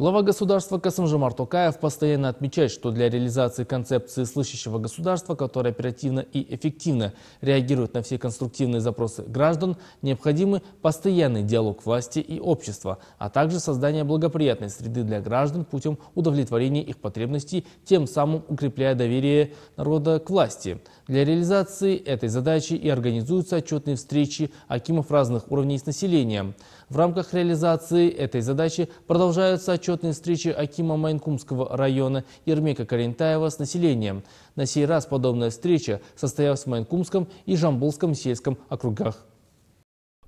Глава государства Касым-Жомар постоянно отмечает, что для реализации концепции слышащего государства, которое оперативно и эффективно реагирует на все конструктивные запросы граждан, необходимы постоянный диалог власти и общества, а также создание благоприятной среды для граждан путем удовлетворения их потребностей, тем самым укрепляя доверие народа к власти. Для реализации этой задачи и организуются отчетные встречи акимов разных уровней с населением. В рамках реализации этой задачи продолжаются отчетные отчетной встречи Акима Майнкумского района Ермека Карентаева с населением. На сей раз подобная встреча состоялась в Майнкумском и Жамбулском сельском округах.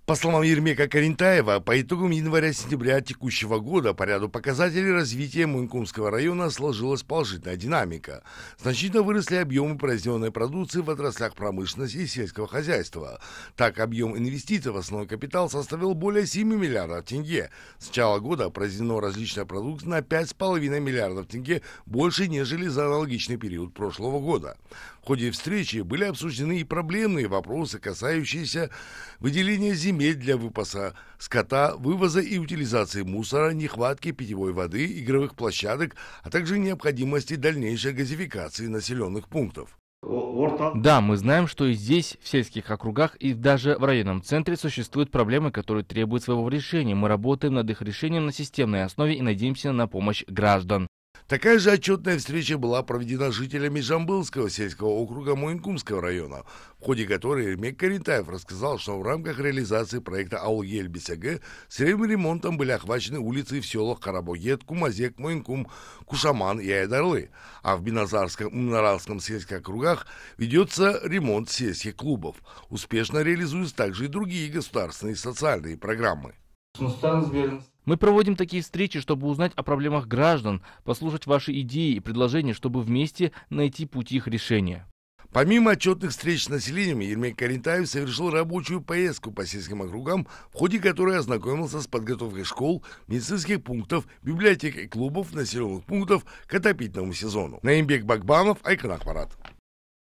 По словам Ермека Каринтаева, по итогам января-сентября текущего года по ряду показателей развития Мункумского района сложилась положительная динамика. Значительно выросли объемы произведенной продукции в отраслях промышленности и сельского хозяйства. Так, объем инвестиций в основной капитал составил более 7 миллиардов тенге. С начала года произведено различная продукция на 5,5 миллиардов тенге больше, нежели за аналогичный период прошлого года. В ходе встречи были обсуждены и проблемные вопросы, касающиеся выделения земель земель для выпаса скота, вывоза и утилизации мусора, нехватки питьевой воды, игровых площадок, а также необходимости дальнейшей газификации населенных пунктов. Да, мы знаем, что и здесь, в сельских округах и даже в районном центре существуют проблемы, которые требуют своего решения. Мы работаем над их решением на системной основе и надеемся на помощь граждан. Такая же отчетная встреча была проведена жителями Жамбылского сельского округа Муинкумского района, в ходе которой Ремек Карентаев рассказал, что в рамках реализации проекта «Аулгель БСГ» с ремонтом были охвачены улицы в селах Карабогет, Кумазек, Муинкум, Кушаман и Айдарлы, а в Биназарском и Наралском сельских округах ведется ремонт сельских клубов. Успешно реализуются также и другие государственные социальные программы. Мы проводим такие встречи, чтобы узнать о проблемах граждан, послушать ваши идеи и предложения, чтобы вместе найти пути их решения. Помимо отчетных встреч с населением, Ермек Карентаев совершил рабочую поездку по сельским округам, в ходе которой ознакомился с подготовкой школ, медицинских пунктов, библиотек и клубов населенных пунктов к отопительному сезону. Наимбек Багбанов, Айкан Ахмарат.